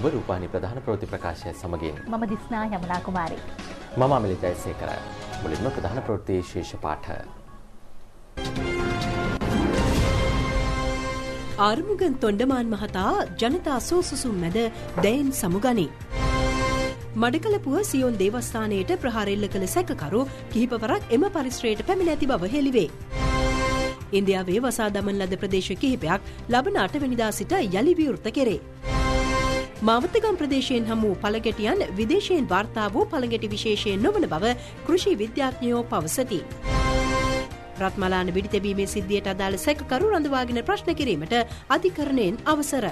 ඔබ රූපානි ප්‍රධාන ප්‍රවෘති ප්‍රකාශය සමගින් මම දිස්නා යමුනා කුමාරි මම අමිලි ජයසේකර මුලින්ම ප්‍රධාන ප්‍රවෘත්ති ශීර්ෂ පාඨ ආර්මුගන් තොණ්ඩමාන් මහතා ජනතා සෝසුසුම් මැද දැයෙන් සමුගනී මඩකලපුව සියොන් දේවස්ථානයට ප්‍රහාරෙල්ල කළ සැකකරු කිහිපවරක් එම පරිශ්‍රයට පැමිණ ඇති බව හෙළිවේ. ඉන්දියාවේ වසා දමන් ලද ප්‍රදේශ කිහිපයක් ලබන අටවැනිදා සිට යළි විවෘත කෙරේ. මාවතගම් ප්‍රදේශයෙන් හමු පළගැටියන් විදේශයෙන් වාර්තා වූ පළගැටි විශේෂයෙන් නොවන බව කෘෂි විද්‍යාඥයෝ පවසති. රත්මලාන විඩිතැබීමේ සිද්ධියට අදාළ සැකකරු රඳවාගෙන ප්‍රශ්න කිරීමට අධිකරණයෙන් අවසර.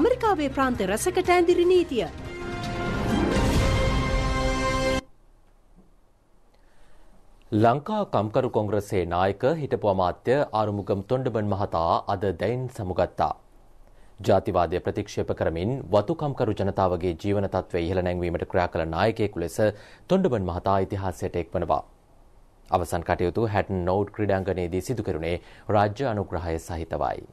අමරිකාවේ ප්‍රාන්ත රැසකට ඇඳිරි නීතිය. ලංකා කම්කරු කොංග්‍රසේ නායක හිටපු අමාත්‍ය ආරුමුගම් තොන්ඩබන් මහතා අද දැයින් සමුගත්තා. ජාතිවාදය ප්‍රතික්ෂේප කරමින් වතුකම්කරු ජනතාවගේ ජීවන තත්ත්වය ඉහළ නැංවීමට ක්‍රියා කළ නායකයෙකු ලෙස තොණ්ඩමන් මහතා ඉතිහාසයට එක්වනවා. අවසන් කටයුතු හැටන් නෝඩ් ක්‍රීඩාංගණයේදී සිදු කෙරුණේ රාජ්‍ය අනුග්‍රහය සහිතවයි.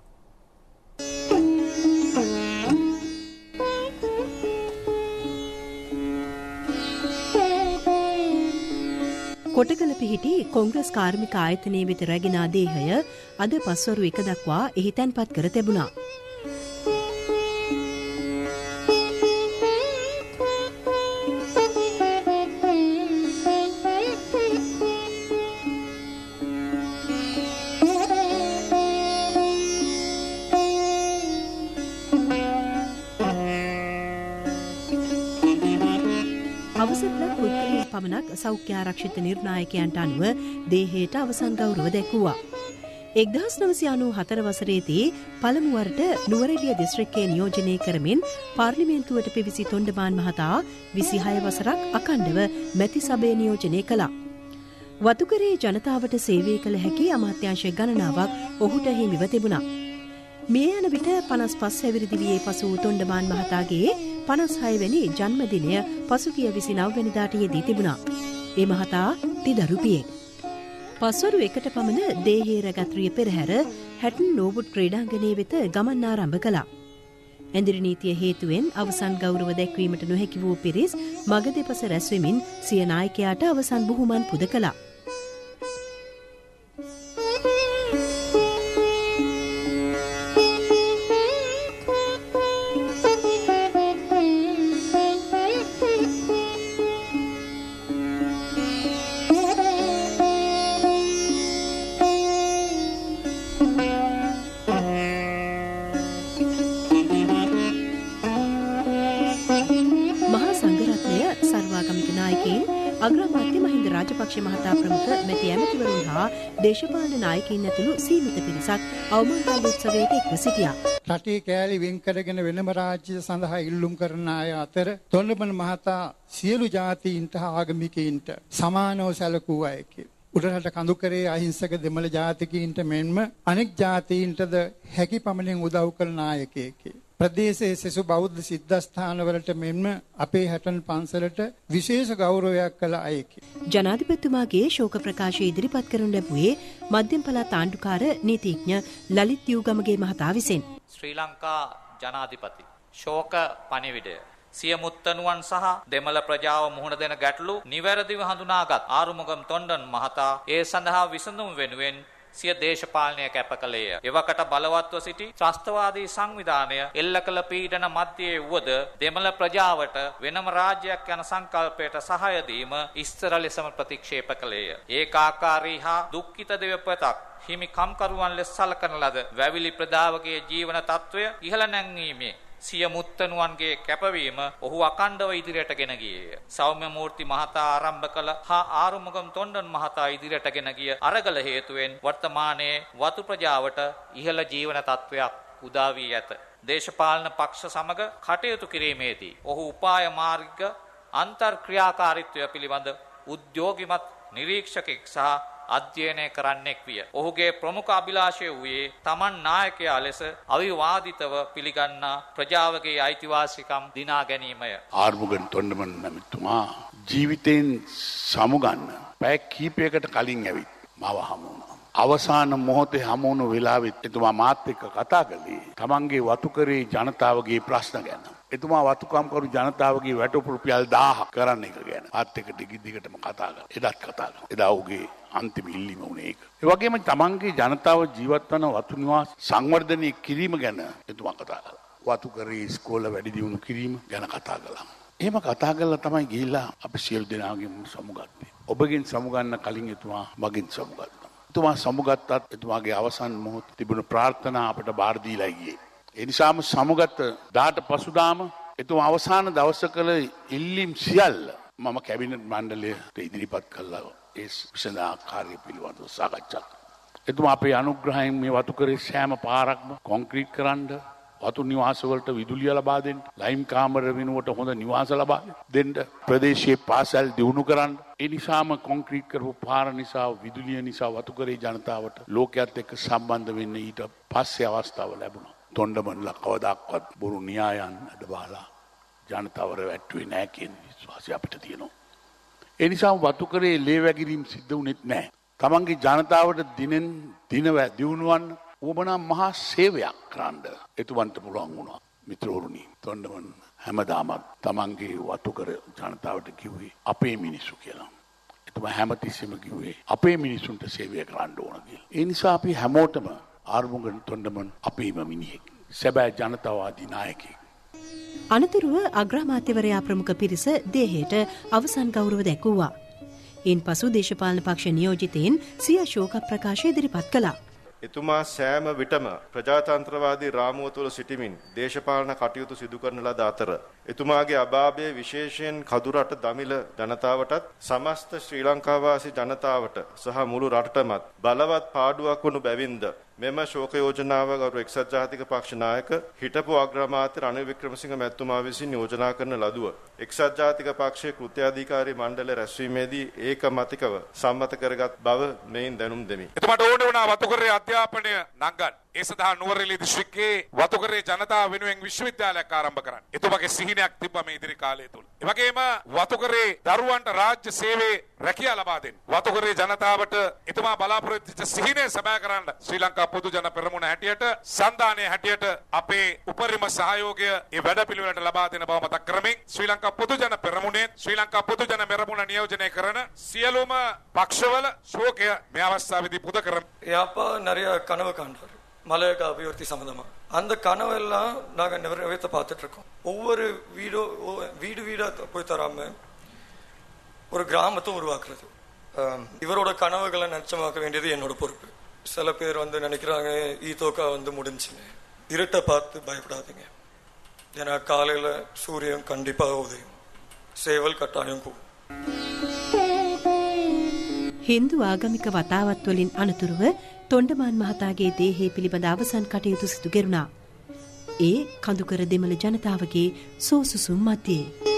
කොටගල පිහිටි කොංග්‍රස් කාර්මික ආයතනය වෙත රැගෙනා දේහය අද පස්වරු එක දක්වා එහි තැන්පත් කර තිබුණා. පමණක් සෞඛ්‍යාරක්ෂිත නිර්ණායකයන්ට අනුව දේහයට අවසන් ගෞරව දැක්වුවා. එක්දහස් නවසි අනූ හතර වසරේදී පළමුුවරට නුවරඩිය දිස්ත්‍රික්කේ නියෝජනය කරමින් පාර්ලිමේන්තුවට පිවිසි තොන්ඩමාන් මහතා විසිහය වසරක් අකණ්ඩව මැති සබේ නියෝජනය කළා. වතුකරේ ජනතාවට සේවය කළ හැකි අමාත්‍යංශ ගණනාවක් ඔහුට හිමිව තිබුණා. මේ යන විට පනස් පස් හැවිරිදිවියේ පසූ තොන්ඩමාන් මහතාගේ පනස්හයවැනි ජන්මදිනය පසුගිය විසි නවවැනිදාට යෙදී තිබුණා. ඒ මහතා තිදරුපියෙන්. පස්වරු එකට පමණ දේහේරගත්‍රිය පෙරහැර හැටන් නෝබුට් ක්‍රේඩාංගනය වෙත ගමන් ආරම්භ කළා. ඇදිරිනීතිය හේතුවෙන් අවසන් ගෞරව දැක්වීමට නොහැකි වූ පිරිස් මග දෙපස රැස්වමින් සියනායකයාට අවසන් බොහොමන් පුද කලා. අධ්‍යක්ෂ මහතා ප්‍රමුඛ මැති ඇමතිවරුන් හා දේශපාලන නායකයින් ඇතුළු සීමිත පිරිසක් අවමංගල්‍ය උත්සවයට එක්ව සිටියා. රටේ කෑලි වෙන් කරගෙන වෙනම රාජ්‍ය සඳහා ඉල්ලුම් කරන අය අතර තොන්නපන මහතා සියලු ජාතීන්ට ආගමිකයින්ට සමානව සැලකූ අයකි. උඩරට කඳුකරේ අහිංසක දෙමළ ජාතිකයින්ට මෙන්ම අනෙක් ජාතීන්ටද හැකි පමණින් උදව් කළ නායකයෙකි. ප්‍රදේශයේ සෙසු බෞද්ධ සිද්ධස්ථානවලට මෙන්ම අපේ හැටන් පන්සලට විශේෂ ගෞරවයක් කළ අයෙකි. ජනාධිපතිතුමාගේ ශෝක ප්‍රකාශය ඉදිරිපත් කරනු ලැබුවේ මධ්‍යම පළාත් ආණ්ඩුකාර නීතිඥ ලලිත් යූගමගේ මහතා විසින්. ශ්‍රී ලංකා ජනාධිපති ශෝක පණිවිඩය සිය මුත්තනුවන් සහ දෙමළ ප්‍රජාව මුහුණ දෙන ගැටලු නිවැරදිව හඳුනාගත් ආරුමුගම් තොණ්ඩන් මහතා ඒ සඳහා විසඳුම් වෙනුවෙන් සිය දේශපාලනය කැප කළේය. එවකට බලවත්ව සිටි ත්‍රස්තවාදී සංවිධානය එල්ල කළ පීඩන මැදයේ වුවද දෙමළ ප්‍රජාවට වෙනම රාජ්‍යයක් යන සංකල්පයට සහාය දීම ඉස්තර ලෙසම ප්‍රතික්ෂේප කළේය. ඒකාකාරී හා දුක්ඛිත දෙවපතක් හිමි කම්කරුවන් ලෙස සලකන ලද වැවිලි ප්‍රදාවකයේ ජීවන తত্ত্বය ඉහළ නැංවීමේ සිය මුත්තණුවන්ගේ කැපවීම ඔහු අකණ්ඩව ඉදිරියට ගෙන ගියේය. සෞම්‍ය මූර්ති මහතා ආරම්භ කළ හා ආරුමුගම් තොණ්ඩන් මහතා ඉදිරියට ගෙන ගිය අරගල හේතුවෙන් වර්තමානයේ වතු ප්‍රජාවට ඉහළ ජීවන තත්ත්වයක් උදා වී ඇත. දේශපාලන පක්ෂ සමග කටයුතු කිරීමේදී ඔහු උපාය මාර්ගික අන්තර්ක්‍රියාකාරීත්වය පිළිබඳ උද්‍යෝගිමත් නිරීක්ෂකෙක් සහ අධ්‍යයනය කරන්නෙක් විය. ඔහුගේ ප්‍රමුඛ අභිලාෂය වූයේ Taman නායකයා ලෙස අවිවාදිතව පිළිගන්නා ප්‍රජාවගේ අයිතිවාසිකම් දිනා ගැනීමය. ආර්මුගන් තොණ්ඩමන් නැමිතුමා ජීවිතයෙන් සමුගන්න පැය කීපයකට කලින් ඇවිත් මව හමු වුණා. අවසාන මොහොතේ හමුණු වෙලාවෙත් එතුමා මාත් එක්ක කතා කළේ තමන්ගේ වතුකරේ ජනතාවගේ ප්‍රශ්න ගැන. එතුමා වතුකම් කරු ජනතාවගේ වැටුපු රුපියල් 1000ක් කරන්න එක ගැන. ආත් එක දිගින් දිගටම කතා කරා. එදත් කතා කරා. එදා ඔහුගේ අන්තිම ඉල්ලීම වුණේ ඒක. ඒ වගේම තමන්ගේ ජනතාව ජීවත් වන වතු නිවාස සංවර්ධනය කිරීම ගැන එතුමා කතා කළා. වතු කරේ ඉස්කෝල වැඩි දියුණු කිරීම ගැන කතා කළා. එහෙම කතා කරලා තමයි ගිහිල්ලා අපි සියලු දෙනාගෙන් සමුගත්තේ. ඔබගෙන් සමුගන්න කලින් එතුමා මගෙන් සමුගත්තා. එතුමා සමුගත්තත් එතුමාගේ අවසන් මොහොත තිබුණු ප්‍රාර්ථනා අපට බාර දීලා ගියේ. එනිසාම සමගත දාට පසුදාම එතුම අවසාන දවස කළ ඉල්ලිම් සියල්ල මම කැබිනට මණ්ඩලයට ඉදිරිපත් කල්ලා ඒ විසඳා කාර්ය පිළිබඳව සාකච්ඡා. එතුම අපේ අනුග්‍රහයෙන් මේ වතු කරේ සෑම පාරක්ම කොන්ක්‍රීට් කරන්න වතු නිවාසවලට විදුලිය ලබා දෙන්න ලයිම් කාමර වෙනුවට හොඳ නිවාස ලබා දෙන්න ප්‍රදේශයේ පාසල් දියුණු කරන්න ඒ නිසාම කොන්ක්‍රීට් කරපු පාර නිසා විදුලිය නිසා වතුකරේ ජනතාවට ලෝකයේත් එක්ක සම්බන්ධ වෙන්න ඊට පස්සේ අවස්ථාව ලැබුණා තොන්ඩමනල කවදක්වත් බොරු න්‍යායන් අඩ බාලා ජනතවර වැට්ටුවේ නෑකෙන් විශ්වාසය අපිට තියෙනවා. එනිසා වතුකරේ ලේවැගිරීම් සිද්ධ වනෙත් නෑ. තමන්ගේ ජනතාවට දිනෙන් දිනව දියුණුවන් වුවමනා මහා සේවයක් කරන්ඩ එතුවන්ට පුළුවන් වුණා මිත්‍රෝරුණී තොන්ඩමන් හැමදාමත් තමන්ගේ වතුකර ජනතාවට කිව්වේ අපේ මිනිස්සු කියලා. එතුම හැමතිස්සම කිව්වේ අපේ මිනිසුන්ට සේවය කරන්න ඕනගේ. එනිසා අපි හැමෝටම ආර්මුගන් තොන්ඩමන් අපේම මිනිහෙක්. සැබෑ ජනතවාදී නායකෙක්. අනතුරුව අග්‍රාමාත්‍යවරයා ප්‍රමුඛ පිරිස දේහයට අවසන් ගෞරව දැක්වූවා. ඉන් පසු දේශපාලන පක්ෂ නියෝජිතයෙන් සිය ශෝක ප්‍රකාශ ඉදිරිපත් කළා. එතුමා සෑම විටම ප්‍රජාතන්ත්‍රවාදී රාමුව තුළ සිටිමින් දේශපාලන කටයුතු සිදු කරන ලද අතර එතුමාගේ අභාභය විශේෂයෙන් කදුරට දමිළ ජනතාවටත් සමස්ත ශ්‍රී ලංකාවාසී ජනතාවට සහ මුළු රටටමත් බලවත් පාඩුවක් වුණු බැවින්ද මෙම ශෝක යෝජනාව ගරු එක්සත් ජාතික පක්ෂ නායක හිටපු අග්‍රාමාත්‍ය රනිල් වික්‍රමසිංහ මැතිතුමා විසින් යෝජනා කරන ලදුව එක්සත් ජාතික පක්ෂයේ කෘත්‍යාධිකාරී මණ්ඩලය රැස්වීමේදී ඒකමතිකව සම්මත කරගත් බව මෙයින් දැනුම් දෙමි. එතුමාට ඕනේ වුණා වතුකරේ අධ්‍යාපනය නංගන්න. ඒ සඳහා නුවරඑළිය දිස්ත්‍රික්කයේ වතුකරේ ජනතාව වෙනුවෙන් විශ්වවිද්‍යාලයක් ආරම්භ කරන්න. එතුමගේ සිහිනයක් තිබ්බා මේ ඉදිරි කාලය තුල. ඒ වගේම වතුකරේ දරුවන්ට රාජ්‍ය සේවයේ රැකියාව ලබා දෙන්න. වතුකරේ ජනතාවට එතුමා බලාපොරොත්තු වෙච්ච සිහිනය සබෑ කරන්න ශ්‍රී ලංකා පොදු ජන පෙරමුණ හැටියට සන්දානයේ හැටියට අපේ උපරිම සහයෝගය ඒ වැඩපිළිවෙලට ලබා දෙන බව මතක් කරමින් ශ්‍රී ලංකා පොදු ජන පෙරමුණේ ශ්‍රී ලංකා පොදු ජන පෙරමුණ නියෝජනය කරන සියලුම පක්ෂවල ශෝකය මේ අවස්ථාවේදී පුද කරමි. යාපා නරිය කනව කණ්ඩායම மலையக அபிவிருத்தி சம்மந்தமாக அந்த கனவெல்லாம் நாங்கள் நிறைவேற்ற பார்த்துட்ருக்கோம் ஒவ்வொரு வீடும் வீடு வீடாக போய் தராமல் ஒரு கிராமத்தை உருவாக்குறது இவரோட கனவுகளை நச்சமாக்க வேண்டியது என்னோட பொறுப்பு சில பேர் வந்து நினைக்கிறாங்க ஈதோக்கா வந்து முடிஞ்சுன்னு இருட்டை பார்த்து பயப்படாதீங்க ஏன்னா காலையில் சூரியன் கண்டிப்பாக உதயும் சேவல் கட்டாயம் கூடும் හින්දු ආගමික වතාවත් වලින් අනතුරුව තොණ්ඩමාන් මහතාගේ දේහය පිළිබඳ අවසන් කටයුතු සිදු කෙරුණා. ඒ කඳුකර දෙමළ ජනතාවගේ සෝසුසුම් මතයේ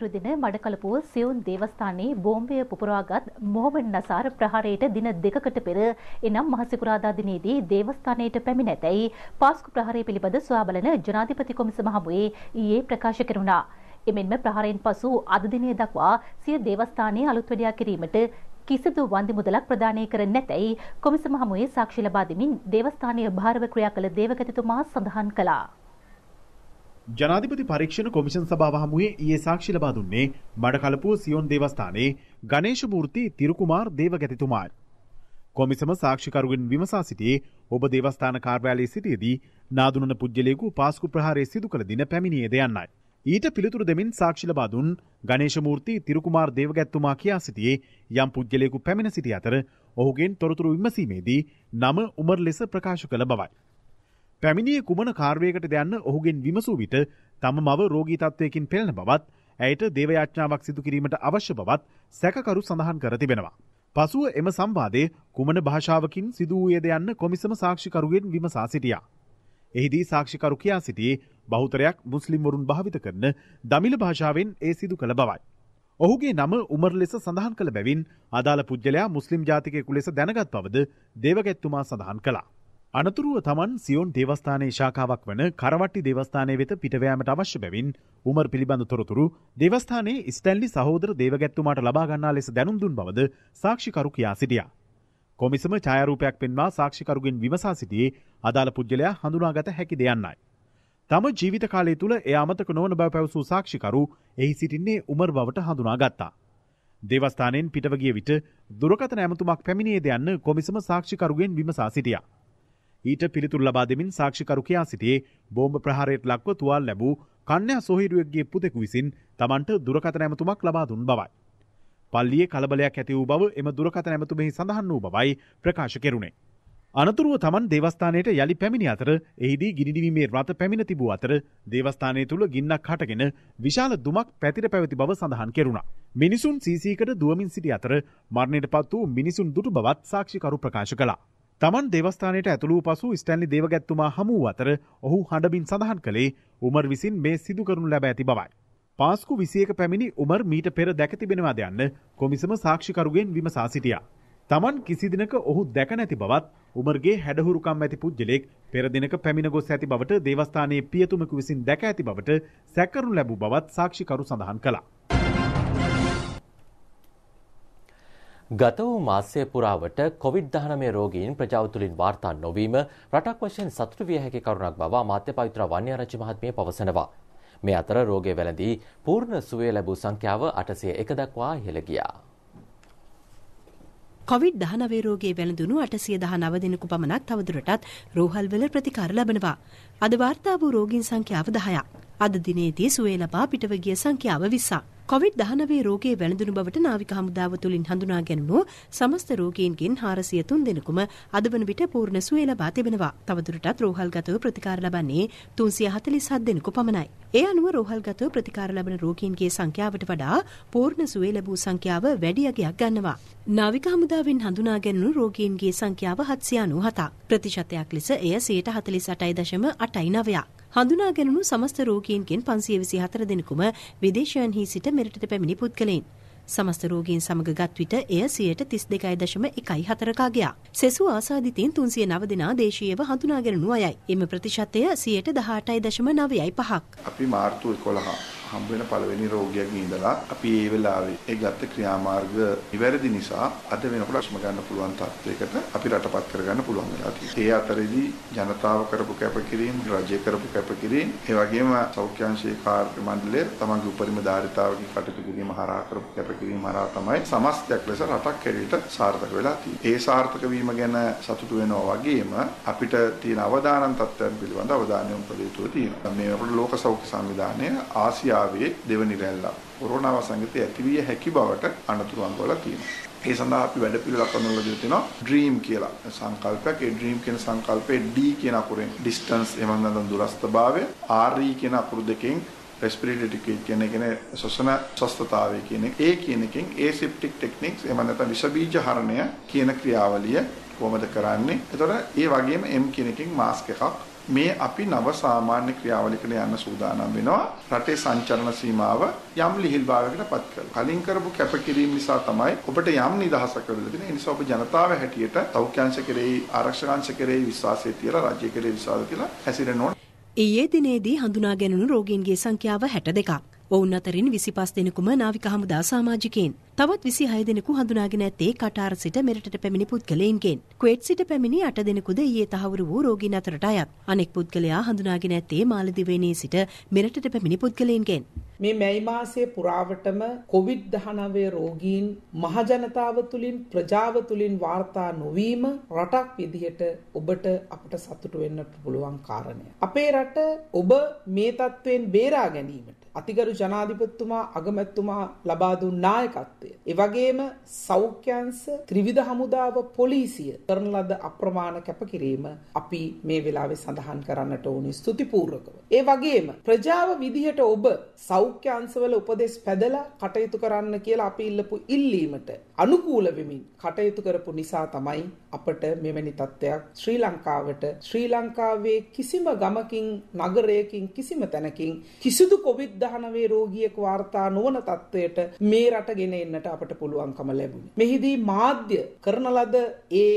පෙරදින මඩකලපුව සියුන් දේවස්ථානයේ බෝම්බය පුපුරාගත් මොහොමන් නසාර ප්‍රහාරයට දින දෙකකට පෙර එනම් මහසිකුරාදා දිනේදී දේවස්ථානයට පැමිණ ඇතැයි පාස්කු ප්‍රහාරය පිළිබඳ සොයාබලන ජනාධිපති කොමිස මහමුවේ ඊයේ ප්‍රකාශ කෙරුණා. එමෙන්ම ප්‍රහාරයෙන් පසු අද දිනය දක්වා සිය දේවස්ථානයේ අලුත් වැඩියා කිරීමට කිසිදු වන්දි මුදලක් ප්‍රදානය කර නැතැයි කොමිස මහමුවේ සාක්ෂි ලබා දෙමින් දේවස්ථානීය භාරව ක්‍රියා කළ දේවගතිතුමා සඳහන් කළා. ජනාධිපති පරීක්ෂණ කොමිෂන් සභාව හමුවේ ඒ සාක්ෂි ලබා දුන්නේ මඩ කලපුව සියොන් දේවස්ථානයේ ගනේශ මූර්ති තිරුකුමාර් දේවගැතිතුමායි. කොමිසම සාක්ෂිකරුගෙන් විමසා සිටියේ ඔබ දේවස්ථාන කාර්යාලයේ සිටියේදී නාදුනන පුද්ගලයෙකු පාස්කු ප්‍රහාරය සිදු කළ දින පැමිණියේ දයන්නයි. ඊට පිළිතුරු දෙමින් සාක්ෂි ලබා දුන් ගනේශ මූර්ති තිරුකුමාර් දේවගැත්තුමා කියා සිටියේ යම් පුද්ගලයෙකු පැමිණ සිටි අතර ඔහුගෙන් තොරතුරු විමසීමේදී නම උමර් ලෙස ප්‍රකාශ කළ බවයි. පැමිණිය කුමන කාර්යකට දැන්න ඔහුගෙන් විමසූ විට තම මව රෝගී තත්වයකින් පෙළන බවත් ඇයට දේවයාඥාවක් සිදු කිරීමට අවශ්‍ය බවත් සැකකරු සඳහන් කර තිබෙනවා. පසුව එම සම්බාධය කුමන භාෂාවකින් සිදුවූයද යන්න කොමිසම සාක්ෂිකරුගෙන් විමසා සිටියා. එහිදී සාක්ෂිකරු කියා සිටියේ බෞතරයක් මුස්ලිම්වරුන් භාවිත කරන දමිල භාෂාවෙන් ඒ සිදු කළ බවයි. ඔහුගේ නම උමර ලෙස සඳහන් කළ බැවින් අදාළ පුද්ගලයා මුස්ලිම් ජාතිකයෙකු ලෙස දැනගත් පවද දේවගැත්තුමා සඳහන් කලා. අනතුරුව තමන් සියෝන් දේවස්ථානයේ ශාකාවක් වන කරවට්ටි දේවස්ථානය වෙත පිටවෑමට අවශ්‍ය බැවින් උමර් පිළිබඳ තොරතුරු දේවස්ථානයේ ස්ටැන්ලි සහෝදර දේවගැත්තුමාට ලබාගන්නා ලෙස දැනුම් දුන් බවද සාක්ෂිකරු කියා සිටියා. කොමිසම ඡායරූපයක් පෙන්වා සාක්ෂිකරුගෙන් විමසා සිටියේ අදාළ පුද්ගලයා හඳුනාගත හැකි දෙයන්නයි. තම ජීවිත කාලය තුළ එය අමතක නොවන බව පැවසූ සාක්ෂිකරු එහි සිටින්නේ උමර් බවට හඳුනාගත්තා. දේවස්ථානයෙන් පිටවගිය විට දුරකථන ඇමතුමක් පැමිණියේ දයන්න කොමිසම සාක්ෂිකරුගෙන් විමසා සිටියා. ඊට පිළිතුරු ලබා දෙමින් සාක්ෂිකරු කියා සිටියේ බෝම්බ ප්‍රහාරයට ලක්ව තුවාල් ලැබූ කන්‍යා සොහිරුවෙක්ගේ පුතෙකු විසින් තමන්ට දුරකථන ඇමතුමක් ලබා දුන් බවයි. පල්ලියේ කලබලයක් ඇති වූ බව එම දුරකථන ඇමතුමෙහි සඳහන් වූ බවයි ප්‍රකාශ කෙරුණේ. අනතුරුව තමන් දේවස්ථානයට යළි පැමිණි අතර එහිදී ගිනිඩිවීමේ රථ පැමිණ තිබූ අතර දේවස්ථානය තුළ ගින්නක් හටගෙන විශාල දුමක් පැතිර පැවති බව සඳහන් කෙරුණා. මිනිසුන් සීසීකට දුවමින් සිටි අතර මරණයට පත් වූ මිනිසුන් දුටු බවත් සාක්ෂිකරු ප්‍රකාශ කළා. තමන් දෙවස්ථානයට ඇතුළූ පසු ස්ටැන්ලි දේවගැත්තුමා හමුව අතර ඔහු හඬබින් සඳහන් කළේ උමර් විසින් මේ සිදුකරුණු ලැබ ඇති බවයි. පාස්කු විසියක පැමිණි උමර් මීට පෙර දැකතිබෙනවා යන්න කොමිසම සාක්ෂිකරුගෙන් විමසා සිටියා. තමන් කිසිදිනක ඔහු දැක නැති බවත් උමර්ගේ හැඩහුරුකම් ඇති පුද්ගලෙක් පෙරදිනක පැමිණ ගොස් ඇති බවට දේවස්ථානයේ පියතුමකු විසින් දැක ඇති බවට සැකරු ලැබූ බවත් සාක්ෂිකරු සඳහන් කළා. ගත වූ මාසය පුරාවට කොවිD-19 රෝගීන් ප්‍රජාව තුළින් වාර්තා නොවීම රටක් වශයෙන් සතුටු විය හැකි කරුණක් බව අමාත්‍ය පවිත්‍ර වන්‍යාරච්චි මහත්මිය පවසනවා. මේ අතර රෝගය වැළඳී පූර්ණ සුවය ලැබූ සංඛ්‍යාව 801 දක්වා ඉහළ ගියා. කොවිD-19 රෝගයේ වැළඳුණු 819 දෙනෙකු පමණක් තවදුරටත් රෝහල්වල ප්‍රතිකාර ලබනවා. අද වාර්තා වූ රෝගීන් සංඛ්‍යාව 10ක්. අද දිනේදී සුවය ලබා පිටව ගිය සංඛ්‍යාව 20ක්. කොවිඩ්-19 රෝගයේ වැළඳුණු බවට නාවික හමුදාව තුලින් හඳුනා ගැනුණු සමස්ත රෝගීන්ගෙන් 403 දෙනෙකුම අද වන විට පූර්ණ සුවය ලබා තිබෙනවා. තවදුරටත් රෝහල්ගතව ප්‍රතිකාර ලබන්නේ 347 දෙනෙකු පමණයි. ඒ අනුව රෝහල්ගතව ප්‍රතිකාර ලබන රෝගීන්ගේ සංඛ්‍යාවට වඩා පූර්ණ සුවය ලැබූ සංඛ්‍යාව වැඩි යගයක් ගන්නවා. නාවික හමුදාවෙන් හඳුනාගැනුණු රෝගීන්ගේ සංඛ්‍යාව 797ක්. ප්‍රතිශතයක් ලෙස එය 48.8යි දශම 8යි 9ක්. හඳුනාගැනුණු සමස්ත රෝගීන්ගෙන් 524 දෙනෙකුම විදේශයන්හි සිට මෙරටට පැමිණි පුද්ගලයින්. සමස්ත රෝගීන් සමග ගත් විට එය 132.14 ක ගියා. සෙසු ආසාදිතයින් 309 දෙනා දේශීයව හඳුනාගැනුණු අයයි. එම ප්‍රතිශතය 18.95යි 5ක්. අපි මාර්තු 11 හම්බ වෙන පළවෙනි රෝගියාගෙන් ඉඳලා අපි ඒ වෙලාවේ ඒ ගත්ත ක්‍රියාමාර්ග නිවැරදි නිසා අද වෙනකොට අස්ම ගන්න පුළුවන් තත්යකට අපි රටපත් කරගන්න පුළුවන් වෙලා තියෙනවා. ඒ අතරේදී ජනතාව කරපු කැපකිරීම, රජය කරපු කැපකිරීම, ඒ වගේම සෞඛ්‍යාංශයේ කාර්ය මණ්ඩලය තමන්ගේ උපරිම ධාරිතාවකින් කටයුතු කිරීම හරහා කරපු කැපකිරීම හරහා තමයි සමස්තයක් ලෙස රටක් හැටියට සාර්ථක වෙලා තියෙන්නේ. ඒ සාර්ථක වීම ගැන සතුටු වෙනවා වගේම අපිට තියෙන අවදානම් තත්ත්වයන් පිළිබඳ අවධානය යොමු කළ යුතු තියෙනවා. මේ අපේ ලෝක සෞඛ්‍ය සංවිධානය ආසියා ලංකාවේ දෙවනි රැල්ලක් කොරෝනා වසංගතය ඇතිවිය හැකි බවට අනතුරු අංගවලා තියෙනවා. ඒ සඳහා අපි වැඩ පිළිවෙලක් අනුවලා දෙලා තිනවා ඩ්‍රීම් කියලා සංකල්පයක්. ඒ ඩ්‍රීම් කියන සංකල්පේ D කියන අකුරෙන් distance එහෙම නැත්නම් දුරස්ථභාවය, RE කියන අකුරු දෙකෙන් respiratory කියන එකනේ ශ්වසන ස්වස්ථතාවය කියන එක. ඒ කියන එකෙන් aseptic techniques එහෙම නැත්නම් විස බීජ හරණය කියන ක්‍රියාවලිය කොහොමද කරන්නේ? එතකොට ඒ වගේම M කියන එකෙන් මාස්ක් එකක් මේ අපි නව සාමාන්‍ය ක්‍රියාවලියකට යන්න සූදානම් වෙනවා රටේ සංචරණ සීමාව යම් ලිහිල්භාවයකට පත් කරලා කලින් කරපු කැපකිරීම නිසා තමයි ඔබට යම් නිදහසක් ලැබෙලා තියෙන්නේ ඒ නිසා ඔබ ජනතාව හැටියට සෞඛ්‍යංශ කෙරෙහි ආරක්ෂකංශ කෙරෙහි විශ්වාසය තියලා රාජ්‍ය කෙරෙහි විශ්වාසය තියලා හැසිරෙන්න ඕන ඊයේ දිනේදී හඳුනා ගැනුණු රෝගීන්ගේ සංඛ්‍යාව 62ක් ඔවුන් අතරින් 25 දෙනෙකුම නාවික හමුදා සමාජිකයින් තවත් විසි හය දෙනෙකු හඳුනාගෙන ඇත්තේ කටාර සිට මෙරටට පැමිණි පුද්ගලයන්ගෙන්. ක්වේට් සිට පැමිණි අට දෙනෙකුද ඒ තහවුරු වූ රෝගීන් අතරට අයත්. අනෙක් පුද්ගලයා හඳුනාගෙන ඇත්තේ මාලදිවේනේ සිට මෙරටට පැමිණි පුද්ගලයන්ගෙන්. මේ මැයි මාසයේ පුරාවටම කොවිඩ් 19 රෝගීන් මහජනතාව තුලින් ප්‍රජාව තුලින් වාර්තා නොවීම රටක් විදිහට ඔබට අපට සතුටු වෙන්න පුළුවන් කාරණයක්. අපේ රට ඔබ මේ තත්ත්වයෙන් බේරා ගැනීමට අතිගරු ජනාධිපතිතුමා අගමැතිතුමා ලබා දුන් නායකත්වය තත්ත්වය. ඒ වගේම සෞඛ්‍යංශ ත්‍රිවිධ හමුදාව පොලිසිය කරන ලද අප්‍රමාණ කැපකිරීම අපි මේ වෙලාවේ සඳහන් කරන්නට ඕනි ස්තුතිපූර්වකව. ඒ වගේම ප්‍රජාව විදිහට ඔබ සෞඛ්‍යංශවල උපදෙස් පැදලා කටයුතු කරන්න කියලා අපි ඉල්ලපු ඉල්ලීමට අනුකූල වෙමින් කටයුතු කරපු නිසා තමයි අපට මෙවැනි තත්ත්වයක් ශ්‍රී ලංකාවට ශ්‍රී ලංකාවේ කිසිම ගමකින් නගරයකින් කිසිම තැනකින් කිසිදු කොවිඩ් 19 රෝගියෙක් වාර්තා නොවන තත්ත්වයට මේ රට ගෙන එන්න දැනගන්නට අපට පුළුවන්කම ලැබුණේ. මෙහිදී මාධ්‍ය කරන ලද ඒ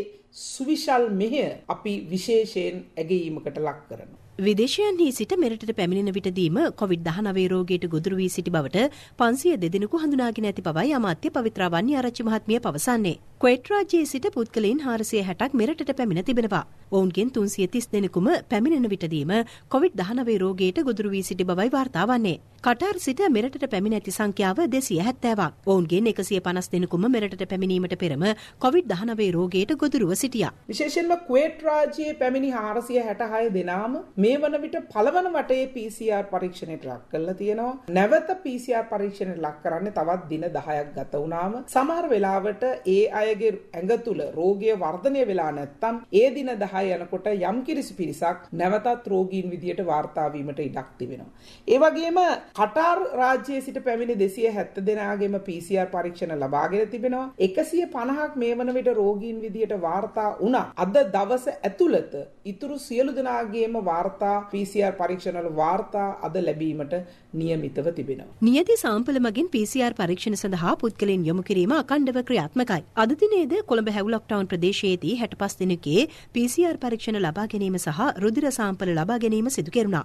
සුවිශල් මෙහෙය අපි විශේෂයෙන් ඇගීමකට ලක් කරනවා. විදේශයන්හි සිට මෙරට පැමිණෙන විටදීම කොවිD දහනවේ රෝගයට ගොදුරු වී සිටි බවට පන්සිය දෙදෙනෙකු හඳුනාගෙන ඇති බවයි අමාත්‍ය පවිත්‍රාවන්‍ය ආරච්චි මහත්මිය පවසන්නේ. ක්වේට් රාජ්‍යයේ සිට පුද්ගලයන් 460ක් මෙරටට පැමිණ තිබෙනවා. ඔවුන්ගෙන් 330 දෙනෙකුම පැමිණෙන විටදීම COVID-19 රෝගයට ගොදුරු වී සිටි බවයි වාර්තා වන්නේ. කටාර් සිට මෙරටට පැමිණ ඇති සංඛ්‍යාව 270ක්. ඔවුන්ගෙන් 150 දෙනෙකුම මෙරටට පැමිණීමට පෙරම COVID-19 රෝගයට ගොදුරුව සිටියා. විශේෂයෙන්ම ක්වේට් රාජ්‍යයේ පැමිණි 466 දෙනාම මේ වන විට පළවන වටේ PCR පරීක්ෂණයට ලක් කරලා තියෙනවා. නැවත PCR පරීක්ෂණයට ලක් කරන්නේ තවත් දින 10ක් ගත වුණාම සමහර වෙලාවට ඒ අය අයගේ ඇඟ තුල රෝගය වර්ධනය වෙලා නැත්නම් ඒ දින 10 යනකොට යම් කිසි පිරිසක් නැවතත් රෝගීන් විදියට වාර්තා වීමට ඉඩක් තිබෙනවා. ඒ වගේම කටාර් රාජ්‍යයේ සිට පැමිණි 270 දෙනාගේම PCR පරීක්ෂණ ලබාගෙන තිබෙනවා. 150ක් මේ වන විට රෝගීන් විදියට වාර්තා වුණා. අද දවස ඇතුළත ඉතුරු සියලු දෙනාගේම වාර්තා PCR පරීක්ෂණවල වාර්තා අද ලැබීමට નિયમિતව තිබෙනවා. නියති සාම්පල මගින් PCR පරීක්ෂණ සඳහා පුද්ගලයන් යොමු කිරීම අකණ්ඩව ක්‍රියාත්මකයි. අද එදිනේද කොළඹ හැවුලක් ටවුන් ප්‍රදේශයේදී 65 දිනකේ PCR පරීක්ෂණ ලබා ගැනීම සහ රුධිර සාම්පල ලබා ගැනීම සිදු කෙරුණා.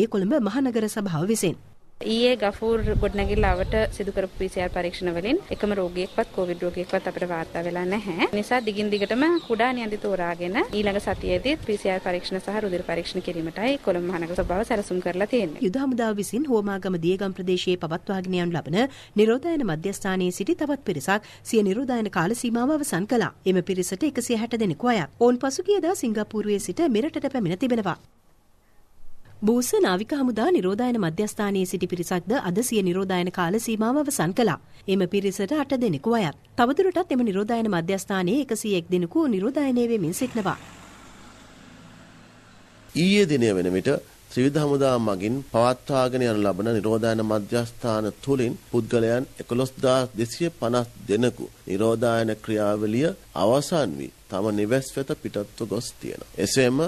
ඒ කොළඹ මහනගර සභාව විසින් ඊයේ ගෆූර් ගොඩනැගිල්ලාවට සිදු කරපු PCR පරීක්ෂණ වලින් එකම රෝගියෙක්වත් කොවිඩ් රෝගියෙක්වත් අපිට වාර්තා වෙලා නැහැ. නිසා දිගින් දිගටම කුඩා නියඳි තෝරාගෙන ඊළඟ සතියේදී PCR පරීක්ෂණ සහ රුධිර පරීක්ෂණ කිරීමටයි කොළඹ මහනගර සභාව සැලසුම් කරලා තියෙන්නේ. යුද හමුදාව විසින් හෝමාගම දියගම් ප්‍රදේශයේ පවත්වාගෙන යනු ලබන නිරෝධායන මධ්‍යස්ථානයේ සිටි තවත් පිරිසක් සිය නිරෝධායන කාල සීමාව අවසන් කළා. එම පිරිසට 160 දෙනෙකු අයත්. ඔවුන් පසුගියදා සිංගප්පූරුවේ සිට මෙරටට පැමිණ තිබෙනවා. බූස නාවික හමුදා නිරෝධායන මධ්‍යස්ථානයේ සිටි පිරිසක්ද අද සිය නිරෝධායන කාල සීමාව අවසන් කළා. එම පිරිසට 8 දෙනෙකු අයත්. තවදුරටත් එම නිරෝධායන මධ්‍යස්ථානයේ 101 දෙනෙකු නිරෝධායනයේ වෙමින් සිටිනවා. ඊයේ දිනය වෙනමිට ත්‍රිවිධ හමුදා මගින් පවත්වාගෙන යන ලබන නිරෝධායන මධ්‍යස්ථාන තුලින් පුද්ගලයන් 11250 දෙනෙකු නිරෝධායන ක්‍රියාවලිය අවසන් වී තම නිවෙස් වෙත පිටත්ව ගොස් තියෙනවා. එසේම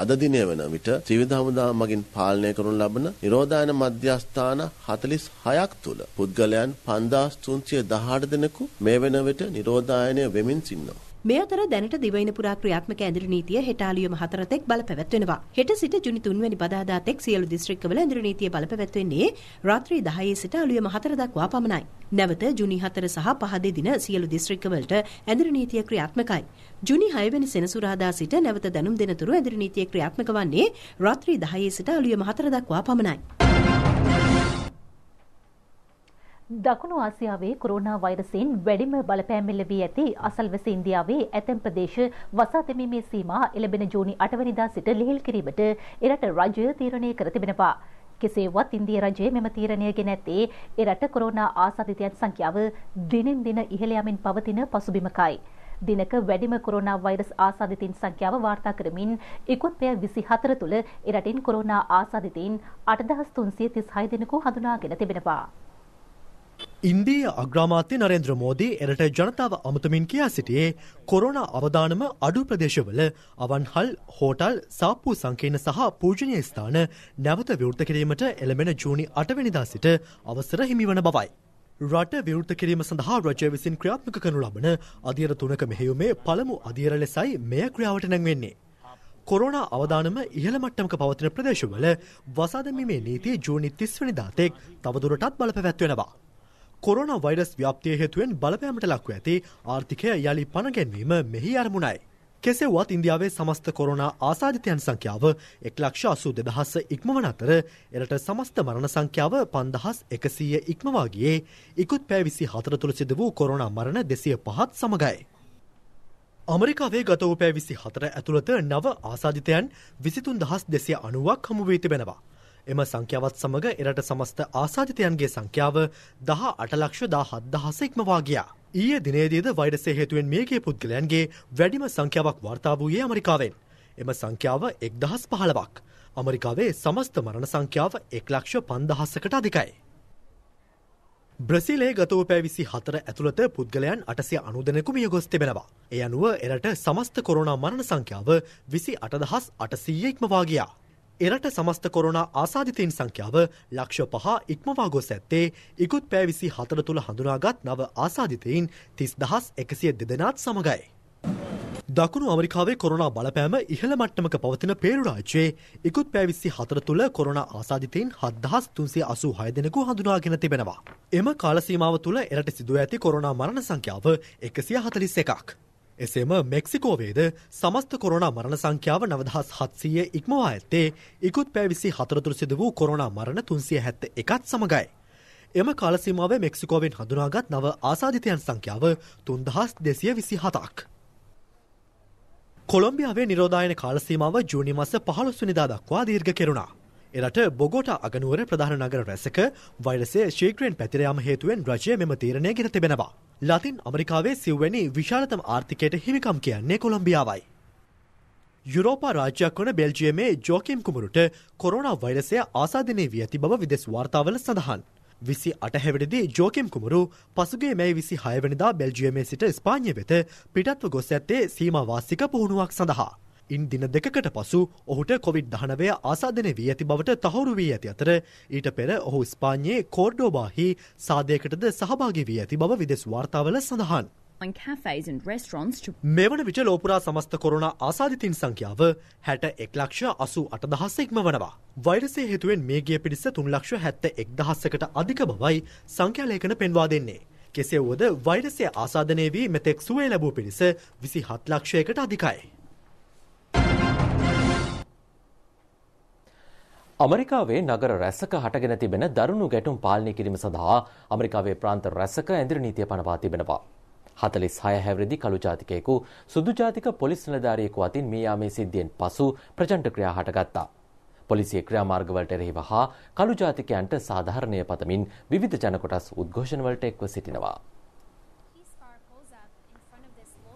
අද දිනය වන විට ත්‍රිවිධ හමුදා මගින් පාලනය කරනු ලබන නිරෝධායන මධ්‍යස්ථාන 46ක් තුල පුද්ගලයන් 5318 දෙනෙකු මේ වෙන විට නිරෝධායනය වෙමින් සිටිනවා. මේ අතර දැනට දිවයින පුරා ක්‍රියාත්මක ඇඳිරි නීතිය හෙට ආලියම 4 තෙක් බලපැවැත්වෙනවා. හෙට සිට ජුනි 3 වැනි බදාදා තෙක් සියලු දිස්ත්‍රික්කවල ඇඳිරි නීතිය බලපැවැත්වෙන්නේ රාත්‍රී 10 සිට ආලියම 4 දක්වා පමණයි. නැවත ජුනි 4 සහ 5 දින සියලු දිස්ත්‍රික්කවලට ඇඳිරි නීතිය ක්‍රියාත්මකයි. ජුනි 6 වෙනි සෙනසුරාදා සිට නැවත දැනුම් දෙනතුරු ඇඳිරි නීතිය ක්‍රියාත්මක වන්නේ රාත්‍රී 10 සිට ආලියම 4 දක්වා පමණයි. දකුණු ආසියාවේ කොරෝනා වෛරසයෙන් වැඩිම බලපෑම ලැබී ඇති අසල්වැසි ඉන්දියාවේ ඇතැම් ප්‍රදේශ වසා දැමීමේ සීමා එළඹෙන ජූනි 8 වෙනිදා සිට ලිහිල් කිරීමට එරට රජය තීරණය කර තිබෙනවා. කෙසේවත් ඉන්දිය රජය මෙම තීරණය ගෙන ඇත්තේ එරට කොරෝනා ආසාදිතයන් සංඛ්‍යාව දිනෙන් දින ඉහළ යමින් පවතින පසුබිමකයි. දිනක වැඩිම කොරෝනා වෛරස් ආසාදිතින් සංඛ්‍යාව වාර්තා කරමින් ඉකුත් පැය 24 තුළ එරටින් කොරෝනා ආසාදිතින් 8336 දෙනෙකු හඳුනාගෙන තිබෙනවා. ඉන්දීය අග්‍රාමාත්‍ය නරේන්ද්‍ර මෝදී එරට ජනතාව අමතමින් කියා සිටියේ කොරෝනා අවදානම අඩු ප්‍රදේශවල අවන්හල් හෝටල් සාප්පු සංකීර්ණ සහ පූජනීය ස්ථාන නැවත විවෘත කිරීමට එළඹෙන ජූනි 8 වෙනිදා සිට අවසර හිමිවන බවයි. රට විවෘත කිරීම සඳහා රජය විසින් ක්‍රියාත්මක කරනු ලබන අධියර තුනක මෙහෙයුමේ පළමු අධියර ලෙසයි මෙය ක්‍රියාවට නැංවෙන්නේ. කොරෝනා අවදානම ඉහළ මට්ටමක පවතින ප්‍රදේශවල වසාදමීමේ නීතිය ජූනි 30 වෙනිදා තෙක් තවදුරටත් බලපැවැත්වෙනවා. කොරෝන වෛරස් ව්‍යාප්තිය හේතුවෙන් බලපෑමට ලක්ව ඇති ආර්ථිකය යළි පණගැන්වීම මෙහි අරමුණයි. කෙසෙවත් ඉන්දියාවේ සමස්ත කොරෝන ආසාධිතයන් සංඛ්‍යාව එක් ලක්ෂ අසූ දෙදහස ඉක්මවන අතර එරට සමස්ත මරණ සංඛ්‍යාව පන්දහස් එකසීය ඉක්මවාගේ ඉකුත් පැවිසි හතර තුළ සිද වූ කොරෝණ මරණ දෙසිය පහත් සමඟයි. අමරිකාවේ ගතව පැවිසි හතර ඇතුළත නව ආසාධිතයන් විසිතුන් දහස් දෙසිය අනුවක් හමුවී තිබෙනවා. එම සංඛ්‍යාවත් සමඟ එරට සමස්ත ආසාධිතයන්ගේ සංඛ්‍යාව දහ අටලක්ෂ දා හත්දහස ඉක්මවා ගියා. ඊයේ දිනේදීද වෛරසය හේතුවෙන් මේගේ පුද්ගලයන්ගේ වැඩිම සංඛ්‍යාවක් වාර්තා වූයේ ඇමරිකාවෙන්. එම සංඛ්‍යාව එක්දහස් පහලවක්. ඇමරිකාවේ සමස්ත මරණ සංඛ්‍යාව එක් ලක්ෂ පන්දහස්සකට අධිකයි. බ්‍රසිලේ ගතව පැවිසි හතර ඇතුළත පුද්ගලයන් අටසය අනුදනකු මිය ගොස් තිබෙනවා. එය අනුව එරට සමස්ත කොරුණා මරණ සංඛ්‍යාව විසි අටදහස් අටසීයෙක්මවාගයා. එරට සමස්ත කොරුණා ආසාධිතයන් සංඛ්‍යාව ලක්ෂ පහ ඉක්මවා ගොස් ඇත්තේ ඉකුත් පෑවිසි හතර තුළ හඳුනාගත් නව ආසාධිතයින් තිස් දහස් එකසිය දෙදෙනත් සමඟයි. දකුණු අමරිකාවේ කොරුණා බලපෑම ඉහළ මට්ටමක පවතින පේරුරාජ්‍යයේ ඉකුත් පැවිස්සි හතර තුළ කොරුණ ආසාධිතයින් හත්දහස් තුන්සේ අසූ හය දෙනෙකු හඳුනාගෙන තිබෙනවා. එම කාලසීමාව තුළ එරට සිදුව ඇති කොරුණා මරණ සංඛ්‍යාව එකසිය හතලිස් එකක්. එසේම මෙක්සිකෝවේද සමස්ත කොරන මරණ සංඛ්‍යාව නවදහස් හත්සීය ඉක්මවා ඇත්තේ ඉකුත් පැවිසි හතරතුර සිද වූ කොරන මරණ තුන්සිය හැත්ත එකත් සමඟයි. එම කාලසීමාව මෙක්සිකෝවෙන් හඳුනාගත් නව ආසාධිතයන් සංඛ්‍යාව තුන්දහස් දෙසිය විසි හතක්. කොළොම්බියාවේ නිරෝධායන කාලසීමාව ජූනි මස පහළොස්වනිදා දක්වා දීර්ඝ කෙරුණා. එරට බොගෝට අගනුවර ප්‍රධාන නගර රැසක වෛරසේ ශීක්‍රයෙන් පැතිරයාම හේතුවෙන් රජය මෙම තීරණය ගෙන තිබෙනවා. ලතින් අමරිකාවේ සිව්වැනි විශාලතම ආර්ථිකයට හිමිකම් කියන්නේ කොළම්බියාවයි. යුරෝපා රාජ්‍යයක් වන බෙල්ජියමේ ජෝකම් කුමරුට කොරෝනා වෛරසය ආසාධනය වී ඇති බව විදෙස් වාර්තාවල සඳහන්. විසි අටහැවිඩිදි ජෝකම් කුමරු පසුගේ මේ විසි හයවනිදා බෙල්ජියමේ සිට ස්පාඥය වෙත පිටත්ව ගොස් ඇත්තේ සීමවාස්සික පුහුණුවක් සඳහා. ඉන් දින දෙකකට පසු ඔහුට කොවිD-19 ආසාදනය වී ඇති බවට තහවුරු වී ඇති අතර ඊට පෙර ඔහු ස්පාඤ්ඤයේ කෝර්ඩෝබාහි සාදයකටද සහභාගී වී ඇති බව විදෙස් වාර්තාවල සඳහන්. මෙවන විට ලෝපුරා සමස්ත කොරුණ ආසාධිතින් සංඛ්‍යාව හැට එක්ලක්ෂ අසු අටදහස එක්ම වනවා. වෛරසේ හේතුවෙන් මේගේ පිරිස තුන්ලක්ෂ හැත්ත එක්දහස්සකට අධික බවයි සංඛ්‍යාලේකන පෙන්වා දෙන්නේ. කෙසේ වුවද වෛරසය ආසාධනය වී මෙතෙක් සුවේ ලැබූ පිරිස විසි හත් ලක්ෂයකට අධිකයි. ඇමරිකාවේ නගර රැසක හටගෙන තිබෙන දරුණු ගැටුම් පාලනය කිරීම සඳහා ඇමරිකාවේ ප්‍රාන්ත රැසක ඇඳිරි නීතිය පනවා තිබෙනවා. 46 හැවිරිදි කළු ජාතිකයෙකු සුදු ජාතික පොලිස් නිලධාරියෙකු අතින් මේ යාමේ සිද්ධියෙන් පසු ප්‍රචණ්ඩ ක්‍රියා හටගත්තා. පොලිසිය ක්‍රියාමාර්ගවලට එරෙහිව හා කළු ජාතිකයන්ට සාධාරණය පතමින් විවිධ ජනකොටස් උද්ඝෝෂණවලට එක්ව සිටිනවා.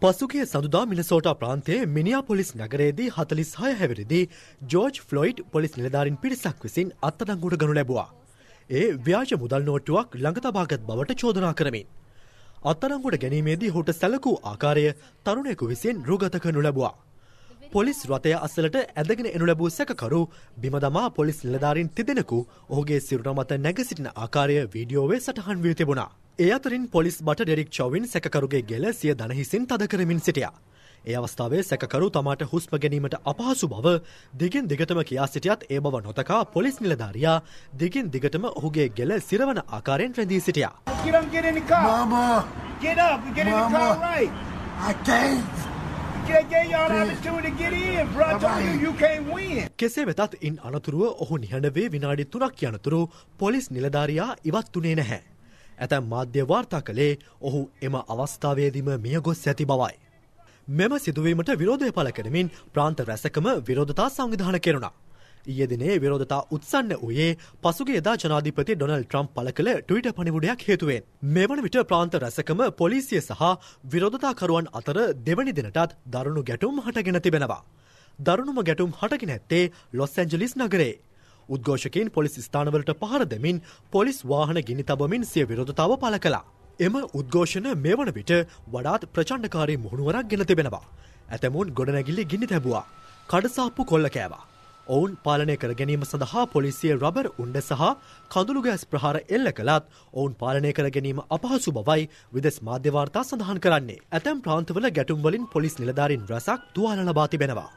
පසුගේ සඳුදා මිනසෝටා ප්‍රාන්තයේ මිනිියා පොලිස් නගරේදී හතලිස් හය හැවරදි ජෝජ් ෆ්ලොයිඩ් පොලිස් නිලධාරින් පිරිසක් විසින් අත්තඩංගුට ගනු ලැබවා. ඒ ව්‍යාජ මුදල් නෝට්ටුවක් ළඟතබාගත් බවට චෝදනා කරමින්. අත්තරංගුට ගැනීමේදී හොට සැලකූ ආකාරය තරුණෙකු විසින් රෝගත කනු ලැබවා. පොලිස් රථය අසලට ඇදගෙන එනු ලැබූ සැකකරු බිමදමා පොලිස් නිලධාරින් තිදෙනකු ඔහුගේ සිරුරමත නැගසිටින ආකාරය වීඩියෝවේ සටහන් වී තිබුණා. ඒ අතරින් පොලිස් බට ඩෙරික් චොවින් සැකකරුගේ ගෙල සිය දනහිසින් තද කරමින් සිටියා. ඒ අවස්ථාවේ සැකකරු තමාට හුස්ප ගැනීමට අපහසු බව දිගින් දිගටම කියා සිටියත් ඒ බව නොතකා පොලිස් නිලධාරයා දිගින් දිගටම ඔහුගේ ගෙල සිරවන ආකාරයෙන් රැඳී සිටියා. Get up, get in the car. Mama. Get up, get Mama. in the car right. I can't. gave y'all an opportunity to get in, bro. I told you you can't win. කෙසේ වෙතත් ඉන් අනතුරුව ඔහු නිහඬ වේ විනාඩි 3ක් යනතුරු police නිලධාරියා ඉවත් වුණේ නැහැ. ඇතැම් මාධ්‍ය වාර්තා කළේ ඔහු එම අවස්ථාවේදීම මිය ගොස් ඇති බවයි. මෙම සිදුවීමට විරෝධය පළ කරමින් ප්‍රාන්ත රැසකම විරෝධතා සංවිධාන කෙරුණා. ඊයේ දිනේ විරෝධතා උත්සන්න වූයේ පසුගිය එදා ජනාධිපති ඩොනල්ඩ් ට්‍රම්ප් පළ කළ ට්විටර් පණිවුඩයක් හේතුවෙන්. මේ වන විට ප්‍රාන්ත රැසකම පොලිසිය සහ විරෝධතාකරුවන් අතර දෙවැනි දිනටත් දරුණු ගැටුම් හටගෙන තිබෙනවා. දරුණුම ගැටුම් හටගෙන ඇත්තේ ලොස් ඇන්ජලිස් නගරේ. උද්ඝෝෂකයින් පොලිස් ස්ථානවලට පහර දෙමින් පොලිස් වාහන ගිනි තබමින් සිය විරෝධතාව පළ කළා. එම උද්ඝෝෂණ මේ වන විට වඩාත් ප්‍රචණ්ඩකාරී මුහුණුවරක් ගෙන තිබෙනවා. ඇතැමුන් ගොඩනැගිලි ගිනි තැබවා. කඩසාප්පු කොල්ල කෑවා. ඔවුන් පාලනය කර ගැනීම සඳහා පොලිසිය රබර් උන්ඩ සහ කඳුළු ගෑස් ප්‍රහාර එල්ල කළත් ඔවුන් පාලනය කර ගැනීම අපහසු බවයි විදෙස් මාධ්‍යවාර්තා සඳහන් කරන්නේ. ඇතැම් ප්‍රාන්තවල ගැටුම්වලින් පොලිස් නිලධාරින් රැසක් තුවාල ලබා තිබෙනවා.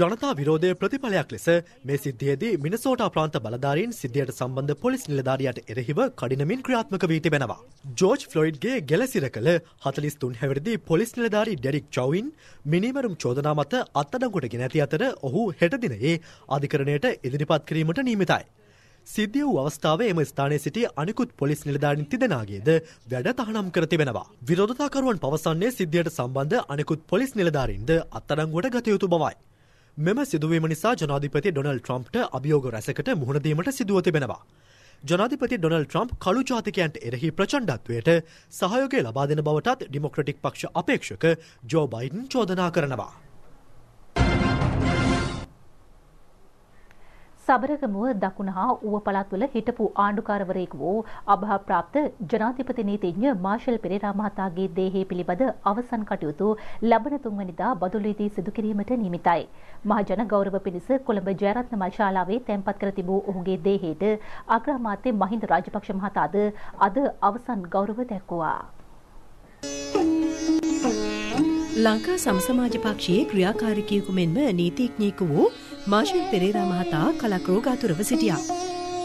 ජනතා විරෝධය ප්‍රතිඵලයක් ලෙස මේ සිද්ධියේදී මිනිසෝටා ප්‍රාන්ත බලධාරීන් සිද්ධියට සම්බන්ධ පොලිස් නිලධාරියට එරෙහිව කඩිනමින් ක්‍රියාත්මක වී තිබෙනවා. ජෝජ් ෆ්ලොයිඩ්ගේ ගැලසිර කළ හතලිස් තුන් හැවිරිදි පොලිස් නිලධාරි ඩෙරික් චොවින් මිනිමරුම් චෝදනා මත අත්අඩංගුවට ගෙන ඇති අතර ඔහු හෙට දිනයේ අධිකරණයට ඉදිරිපත් කිරීමට නියමිතයි. සිද්ධිය වූ අවස්ථාවේ එම ස්ථානයේ සිටි අනිකුත් පොලිස් නිලධාරීන් තිදෙනාගේද වැඩ තහනම් කර තිබෙනවා. විරෝධතාකරුවන් පවසන්නේ සිද්ධියට සම්බන්ධ අනිකුත් පොලිස් නිලධාරීන්ද අත්අඩංගුවට ගත යුතු බවයි. මෙම සිදුවීම නිසා ජනාධිපති ඩොනල් ට්‍රම්ප්ට අභියෝග රැසකට මුහුණදීමට සිදුව තිබෙනවා. ජනාධිපති ඩොනල් ට්‍රම්ප් කළු ජාතිකයන්ට එරෙහි ප්‍රචණ්ඩත්වයට සහයෝගය ලබා දෙන බවටත් ඩිමොක්‍රටික් පක්ෂ අපේක්ෂක ජෝ බයිඩන් චෝදනා කරනවා. සබරගමුව දකුණ හා ඌව පළාත්වල හිටපු ආණ්ඩුකාරවරයෙකු වූ අභාප්‍රාප්ත ජනාධිපති නීතිඥ මාෂල් පෙරේරා මහතාගේ දේහය පිළිබඳ අවසන් කටයුතු ලබන තුන්වැනිදා බදුල්ලේදී සිදු කිරීමට නියමිතයි. මහජන ගෞරව පිණිස කොළඹ ජයරත්න මල්ශාලාවේ තැන්පත් කර තිබූ ඔහුගේ දේහයට අග්‍රාමාත්‍ය මහින්ද රාජපක්ෂ මහතාද අද අවසන් ගෞරව දැක්වුවා. ලංකා සමසමාජ පක්ෂයේ ක්‍රියාකාරිකයෙකු මෙන්ම නීතිඥයෙකු වූ මාෂල් පෙරේරා මහතා කලක්‍රෝගාතුරව සිටියා.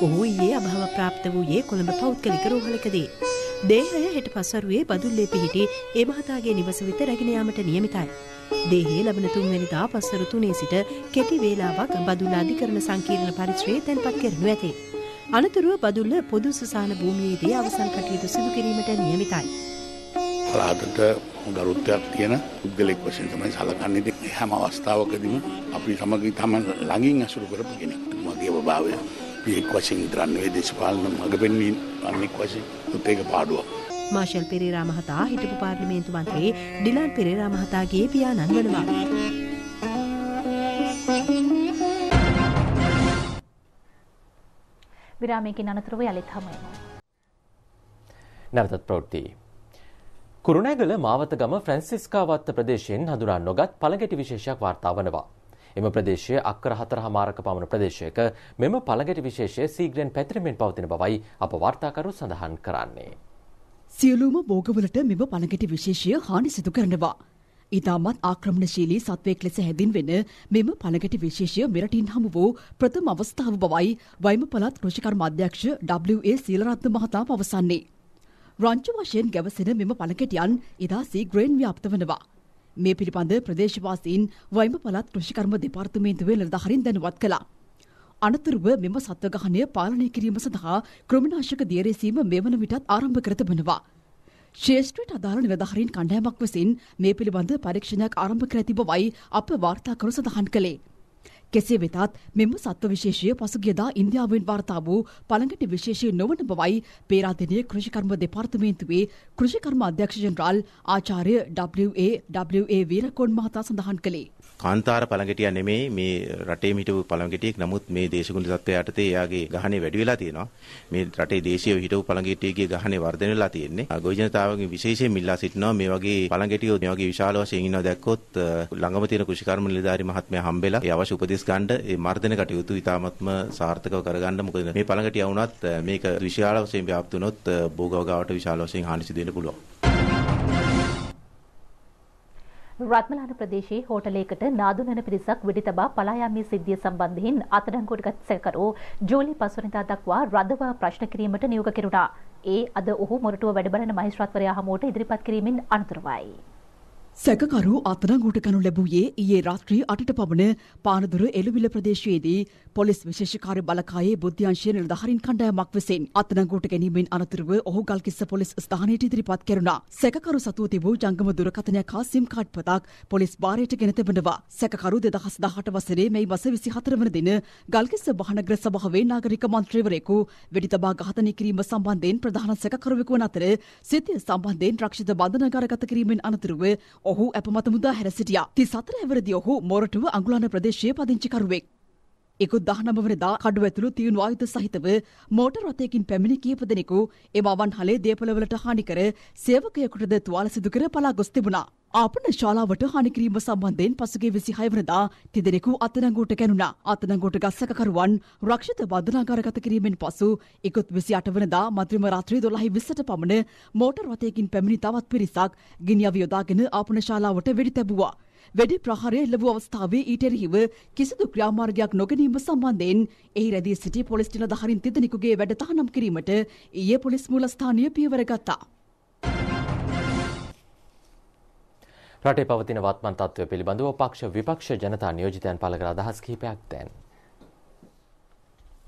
ඔහු ඊයේ අභාව ප්‍රාප්ත වූයේ කොළඹ පෞද්ගලික රෝහලකදී. දේහය හෙට පස්වරුවේ බදුල්ලේ පිහිටි ඒ මහතාගේ නිවස වෙත රැගෙන යාමට නියමිතයි. දේහය ලබන තුන්වැනිදා පස්වරු තුනේ සිට කෙටි වේලාවක් බදුල්ල අධිකරණ සංකීර්ණ පරිශ්‍රයේ තැන්පත් කරනු ඇතේ. අනතුරුව බදුල්ල පොදු සුසාන භූමියේදී අවසන් කටයුතු සිදු කිරීමට නියමිතයි. පලාතට ගරුත්වයක් තියෙන පුද්ගලෙක් වශයෙන් තමයි සලකන්නේ. හැම අවස්ථාවකදීම අපි සමග තම ළඟින් අසුරු කරපු කෙනෙක්. මගේ ස්වභාවය පියෙක් වශයෙන් ඉදරන්නේ දේශපාලන මඟ පෙන්වීම අනෙක් වශයෙන් උත්තේක පාඩුවක්. මාෂල් පෙරේරා මහතා හිටපු පාර්ලිමේන්තු මන්ත්‍රී ඩිලන් පෙරේරා මහතාගේ පියාණන් වනවා. විරාමයකින් අනතුරුව යළිත් හමුවෙමු. නැවතත් ප්‍රවෘත්ති කුරුණෑගල මාවතගම ෆ්‍රැන්සිස්කාවත්ත ප්‍රදේශයෙන් හඳුනා නොගත් පළගැටි විශේෂයක් වාර්තා වනවා. එම ප්‍රදේශයේ අක්කර හතර හමාරක පමණ ප්‍රදේශයක මෙම පළගැටි විශේෂය සීග්‍රෙන් පැතිරෙමින් පවතින බවයි අප වාර්තාකරු සඳහන් කරන්නේ. සියලුම භෝගවලට මෙම පළගැටි විශේෂය හානි සිදු කරනවා. ඉතාමත් ආක්‍රමණශීලී සත්වයෙක් ලෙස හැඳින් වෙන මෙම පළගැටි විශේෂය මෙරටින් හමු වූ ප්‍රථම අවස්ථාව බවයි වයිම පළත් කෘෂිකර්ම අධ්‍යක්ෂ W.A. සීලරත්න මහතා පවසන්නේ. රංචු වශයෙන් ගැවසෙන මෙම පළකෙටියන් ඉතා සීග්‍රයෙන් ව්‍යාප්ත වනවා. මේ පිළිබඳ ප්‍රදේශවාසීන් වයිම පළත් කෘෂිකර්ම දෙපාර්තමේන්තුවේ නිලධාරීන් දැනුවත් කළා. අනතුරුව මෙම සත්වගහනය පාලනය කිරීම සඳහා ක්‍රමනාශක දියරේසීම මෙවන විටත් ආරම්භ කර තිබෙනවා. ශේෂ්ත්‍රයට අදාළ නිලධාරීන් කණ්ඩායමක් විසින් මේ පිළිබඳ පරීක්ෂණයක් ආරම්භ කර ඇති බවයි අප වාර්තා කරු සඳහන් කළේ. කෙසේ වෙතත් මෙම සත්ව විශේෂය පසුගියදා ඉන්දියාවෙන් වාර්තා වූ පළඟට විශේෂය නොවන බවයි පේරාදෙණිය කෘෂිකර්ම දෙපාර්තමේන්තුවේ කෘෂිකර්ම අධ්‍යක්ෂ ජනරාල් ආචාර්ය WA WA වීරකෝන් මහතා සඳහන් කළේ. කාන්තාර පළඟටියා නෙමෙයි මේ රටේ හිටපු පළඟටියෙක්. නමුත් මේ දේශගුණ තත්ත්වය යටතේ එයාගේ ගහනේ වැඩි වෙලා තියෙනවා. මේ රටේ දේශීය හිටපු පළඟටියෙක්ගේ ගහනේ වර්ධනය වෙලා තියෙන්නේ. ගොවි ජනතාවගේ විශේෂයෙන් මිල්ලා සිටිනවා මේ වගේ පළඟටියෝ මේ වගේ විශාල වශයෙන් ඉන්නවා දැක්කොත් ළඟම තියෙන කෘෂිකර්ම නිලධාරි මහත්මයා හම්බෙලා ඒ අවශ්‍ය උපදෙස් ගන්න මේ මර්ධන කටයුතු ඉතාමත්ම සාර්ථකව කරගන්න මොකද මේ පළඟටියා වුණත් මේක විශාල වශයෙන් ව්‍යාප්ත වුණොත් භෝගවගාවට විශාල වශයෙන් හානි සිදු වෙන්න පුළුවන්. රත්මලාන ප්‍රදේශයේ හෝටලයකට නාදු නැන පිරිසක් වෙඩි තබා පලා යාමේ සිද්ධිය සම්බන්ධයෙන් අත්අඩංගුවට ගත් සැකකරු ජූලි පස්වනදා දක්වා රදවා ප්‍රශ්න කිරීමට නියෝග කෙරුණා. ඒ අද ඔහු මොරටුව වැඩබලන මහේස්ත්‍රාත්වරයා හමුවට ඉදිරිපත් කිරීමෙන් අනතුරුවයි. සැකකරු අත්අඩංගුවට ගනු ලැබුවේ ඊයේ රාත්‍රී අටට පමණ පානදුර එළුවිල ප්‍රදේශයේදී පොලිස් විශේෂකාර්ය බලකායේ බුද්ධ්‍යංශය නිලධාරීන් කණ්ඩායමක් විසින් අත්අඩංගුවට ගැනීමෙන් අනතුරුව ඔහු ගල්කිස්ස පොලිස් ස්ථානයට ඉදිරිපත් කෙරුණා. සැකකරු සතුව තිබූ ජංගම දුරකථනයක් හා සිම් කාඩ් පතක් පොලිස් භාරයට ගෙන තිබෙනවා. සැකකරු 2018 වසරේ මැයි මස 24 වන දින ගල්කිස්ස මහනගර සභාවේ නාගරික මන්ත්‍රීවරයෙකු වෙඩි තබා ඝාතනය කිරීම සම්බන්ධයෙන් ප්‍රධාන සැකකරුවෙකු වන අතර සිතය සම්බන්ධයෙන් රක්ෂිත බන්ධනාගාරගත කිරීමෙන් අනතුරුව ඔහු අපමත මුදා හැර සිටියා. 34 හැවිරිදි ඔහු මොරටුව අඟුලන ප්‍රදේශයේ පදිංචිකරුවෙක්. ඉකුත් දහනමවනදා කඩු ඇතුළු තියුණු ආයුධ සහිතව මෝටර් රථයකින් පැමිණි කීප දෙනෙකු එම අවන්හලේ දේපළවලට හානිකර සේවකයකුටද තුවාල සිදු කර පලා ගොස් තිබුණා. ආපන ශාලාවට හානිකිරීම සම්බන්ධයෙන් පසුගේ විසි හයවනදා තිදෙනෙකු අතනංගෝට කැනුණා. අතනංගෝට ගස්සකකරුවන් රක්ෂිත බදනාගාරගත කිරීමෙන් පසු ඉකුත් විසි අටවනදා මත්‍රම රාත්‍රී දොළහි විස්සට පමණ මෝටර් රථයකින් පැමිණි තවත් පිරිසක් ගිනිියව යොදාගෙන ආපන ශාලාවට වෙඩි තැබවා. වැඩි ප්‍රහාරය ලැබූ අවස්ථාවේ ඊට එරෙහිව කිසිදු ක්‍රියාමාර්ගයක් නොගැනීම සම්බන්ධයෙන් එහි රැඳී සිටි පොලිස් ජන දහරින් තිදෙනෙකුගේ වැඩ තහනම් කිරීමට ඊයේ පොලිස් මූලස්ථානය පියවර ගත්තා. රටේ පවතින වත්මන් තත්ත්වය පිළිබඳව පක්ෂ විපක්ෂ ජනතා නියෝජිතයන් පළ කර අදහස් කිහිපයක් දැන්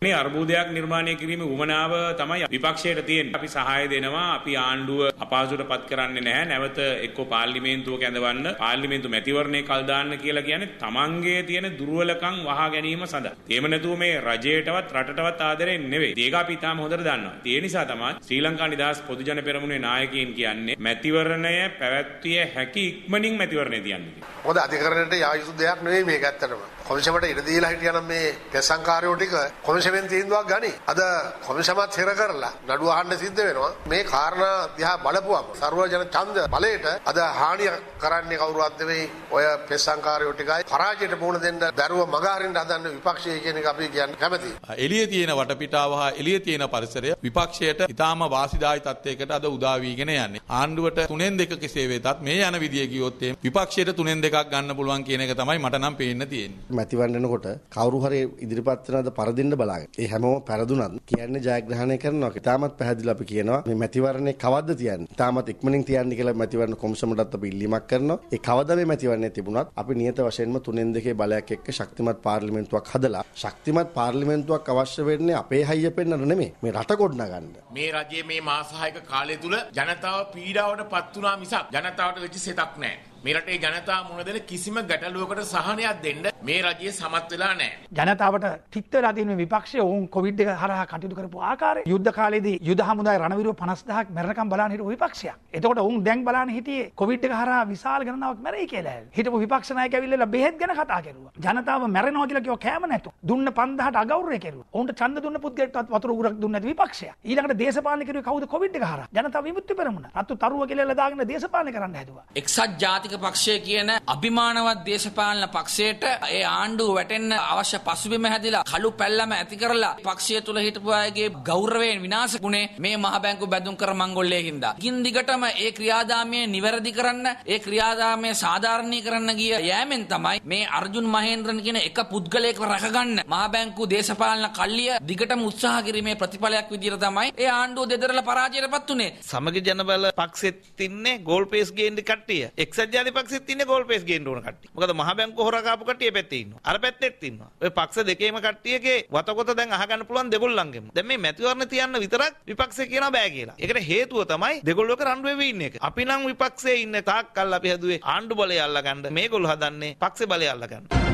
මේ අර්බුදයක් නිර්මාණය කිරීම උමනාව තමයි විපක්ෂයට තියෙන් අපි සහය දෙනවා අපි ආණ්ඩුව අපාසුට පත් කරන්නේ නැහැ නැවත එක්කෝ පාර්ලිමේන්තුව කැඳවන්න පාර්ලිමේන්තු මැතිවරණය කල්දාන්න කියලා කියන්නේ තමන්ගේ තියෙන දුර්වලකම් වහා ගැනීම සඳහා. එහෙම නැතුව මේ රජයටවත් රටටවත් ආදරේ නෙවෙයි. ඒක අපි තාම හොඳට දන්නවා. ඒ නිසා තමයි ශ්‍රී ලංකා නිදහස් පොදුජන පෙරමුණේ නායකයින් කියන්නේ මැතිවරණය පැවැත්විය හැකි ඉක්මනින් මැතිවරණය තියන්නේ. හොඳ අධිකරණයට යා යුතු දෙයක් නෙවෙයි මේක ඇත්තටම. කොමිෂමට ඉඩ දීලා හිටියනම් මේ පෙසංකාරයෝ ටික කොමිෂමෙන් තීන්දුවක් ගනි. අද කොමිෂමත් හිර කරලා නඩුව අහන්න සිද්ධ වෙනවා. මේ කාරණා දිහා බලපුවම ਸਰවජන ඡන්ද බලයට අද හානිය කරන්නේ කවුරුවත් නෙවෙයි. ඔය පෙසංකාරයෝ ටිකයි පරාජයට මුහුණ දෙන්න දරුව මගහරින්න හදන විපක්ෂය කියන එක අපි කියන්න කැමතියි. එළියේ තියෙන වටපිටාව හා එළියේ තියෙන පරිසරය විපක්ෂයට ඊටාම වාසිදායි තත්යකට අද උදා වීගෙන යන්නේ. ආණ්ඩුවට තුනෙන් දෙක කෙසේ වෙතත් මේ යන විදිය ගියොත් විපක්ෂයට තුනෙන් දෙකක් ගන්න පුළුවන් කියන එක තමයි මට නම් පේන්න තියෙන්නේ. මැතිවන්නනකොට කවරු හරි ඉදිරිපත් වෙනවද පරදින්න බලාගෙන. ඒ හැමෝම පරදුනත් කියන්නේ ජයග්‍රහණය කරනවා. ඉතාමත් පැහැදිලිව අපි කියනවා මේ මැතිවරණේ කවද්ද තියන්නේ? ඉතාමත් ඉක්මනින් තියන්න කියලා මැතිවරණ කොමිසමටත් අපි ඉල්ලීමක් කරනවා. ඒ කවද මේ මැතිවරණේ තිබුණත් අපි නියත වශයෙන්ම තුනෙන් දෙකේ බලයක් එක්ක ශක්තිමත් පාර්ලිමේන්තුවක් හදලා ශක්තිමත් පාර්ලිමේන්තුවක් අවශ්‍ය වෙන්නේ අපේ හයිය පෙන්වන්න නෙමෙයි. මේ රට ගොඩනගන්න. මේ රජයේ මේ මාසහායක කාලය තුල ජනතාව පීඩාවට පත් වුණා මිසක් ජනතාවට වෙච්ච සෙතක් නැහැ. මේ රටේ ජනතාව මුණ දෙන කිසිම ගැටලුවකට සහනයක් දෙන්න මේ රජය සමත් වෙලා නැහැ. ජනතාවට තිත් වෙලා තියෙන විපක්ෂය ඔවුන් කොවිඩ් එක හරහා කටයුතු කරපු ආකාරය යුද්ධ කාලේදී යුද හමුදාය රණවිරුව 50000ක් මැරෙනකම් බලන හිටපු විපක්ෂයක්. එතකොට ඔවුන් දැන් බලන හිටියේ කොවිඩ් එක හරහා විශාල ගණනාවක් මැරෙයි කියලා. හිටපු විපක්ෂ නායක ඇවිල්ලා බෙහෙත් ගැන කතා කරුවා. ජනතාව මැරෙනවා කියලා කිව්ව කෑම නැතු. දුන්න 5000ට අගෞරවය කරුවා. ඔවුන්ට ඡන්ද දුන්න පුද්ගලයාටවත් වතුර උගුරක් දුන්නේ නැති විපක්ෂය. ඊළඟට දේශපාලන කරුවේ කවුද කොවිඩ් එක හරහා? ජනතාව විමුක්ති පෙරමුණ. අතු තරුව කියලා දාගෙන දේශපාලන කරන්න හැදුවා. එක්සත් ජාතික ජනතාන්ත්‍රික පක්ෂය කියන අභිමානවත් දේශපාලන පක්ෂයට ඒ ආණ්ඩුව වැටෙන්න අවශ්‍ය පසුබිම හැදිලා කළු පැල්ලම ඇති කරලා පක්ෂය තුල හිටපු අයගේ ගෞරවයෙන් විනාශ වුණේ මේ මහ බැංකු බැඳුම් කර මංගොල්ලේ හින්දා. ගින් දිගටම ඒ ක්‍රියාදාමය නිවැරදි කරන්න, ඒ ක්‍රියාදාමය සාධාරණීකරන්න ගිය යෑමෙන් තමයි මේ අර්ජුන් මහේන්ද්‍රන් කියන එක පුද්ගලයෙක්ව රැකගන්න මහ බැංකු දේශපාලන කල්ලිය දිගටම උත්සාහ කිරීමේ ප්‍රතිඵලයක් විදිහට තමයි ඒ ආණ්ඩුව දෙදරලා පරාජයටපත් උනේ. සමගි ජනබල පක්ෂෙත් ඉන්නේ ගෝල්පේස් ගේන්නේ කට්ටිය. එක්සත් ජාතිපක්ෂෙත් ඉන්නේ ගෝල් පේස් ගේන්න ඕන කට්ටිය. මොකද මහ බැංකුව හොරකාපු කට්ටිය පැත්තේ ඉන්නවා. අර පැත්තෙත් ඉන්නවා. ඔය පක්ෂ දෙකේම කට්ටියගේ වතකොත දැන් අහගන්න පුළුවන් දෙගොල්ලන්ගෙම. දැන් මේ මැතිවරණ තියන්න විතරක් විපක්ෂය කියනවා බෑ කියලා. ඒකට හේතුව තමයි දෙගොල්ලෝ එක රණ්ඩු වෙවි ඉන්න එක. අපි නම් විපක්ෂයේ ඉන්න තාක්කල් අපි හැදුවේ ආණ්ඩු බලය අල්ලගන්න මේගොල්ලෝ හදන්නේ පක්ෂේ බලය අල්ලගන්න.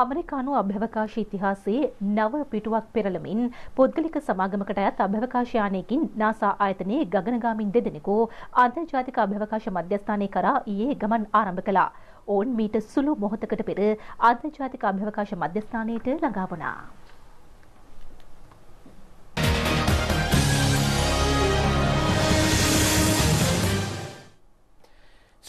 අමරිකානු අභ්‍යවකාශ ඉතිහාසයේ නව පිටුවක් පෙරළමින් පුද්ගලික සමාගමකට අයත් අභ්‍යවකාශ යානයකින් NASA ආයතනයේ ගගනගාමින් දෙදෙනෙකු අන්තර්ජාතික අභ්‍යවකාශ මධ්‍යස්ථානය කරා ඊයේ ගමන් ආරම්භ කළා. ඔවුන් මීට සුළු මොහොතකට පෙර අන්තර්ජාතික අභ්‍යවකාශ මධ්‍යස්ථානයට ළඟා වුණා.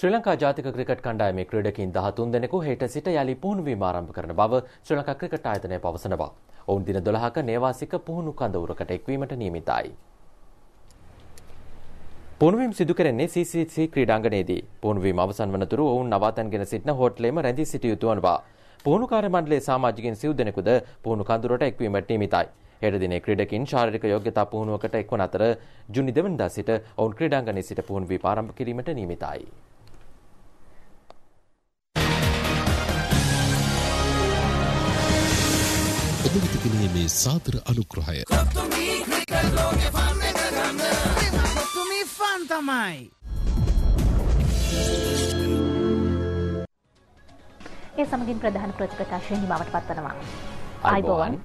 ශ්‍රී ලංකා ජාතික ක්‍රිකට් කණ්ඩායමේ ක්‍රීඩකින් 13 දෙනෙකු හෙට සිට යලි පුහුණුවීම ආරම්භ කරන බව ශ්‍රී ලංකා ක්‍රිකට් ආයතනය පවසනවා. ඔවුන් දින 12ක නේවාසික පුහුණු කඳවුරකට එක්වීමට නියමිතයි. පුහුණුවීම සිදු කරන්නේ CCC ක්‍රීඩාංගණයේදී. පුහුණුවීම අවසන් වනතුරු ඔවුන් නවාතැන්ගෙන සිටින හෝටලේම රැඳී සිටිය යුතුවනවා. පුහුණුකාර මණ්ඩලයේ සමාජිකින් සිව් දෙනෙකුද පුහුණු කඳවුරට එක්වීමට නියමිතයි. හෙට දිනේ ක්‍රීඩකින් ශාරීරික යෝග්‍යතා පුහුණුවකට එක්වන අතර ජුනි දෙවනිදා සිට ඔවුන් ක්‍රීඩාංගණයේ සිට පුහුණු වී ආරම්භ කිරීමට නියමිතයි. ජීවිත ගෙනීමේ සාතර අනුග්‍රහය. තමයි. ඒ සමගින් ප්‍රධාන ප්‍රතිප්‍රකාශය නිමවට පත්වනවා. අයිබෝවන්.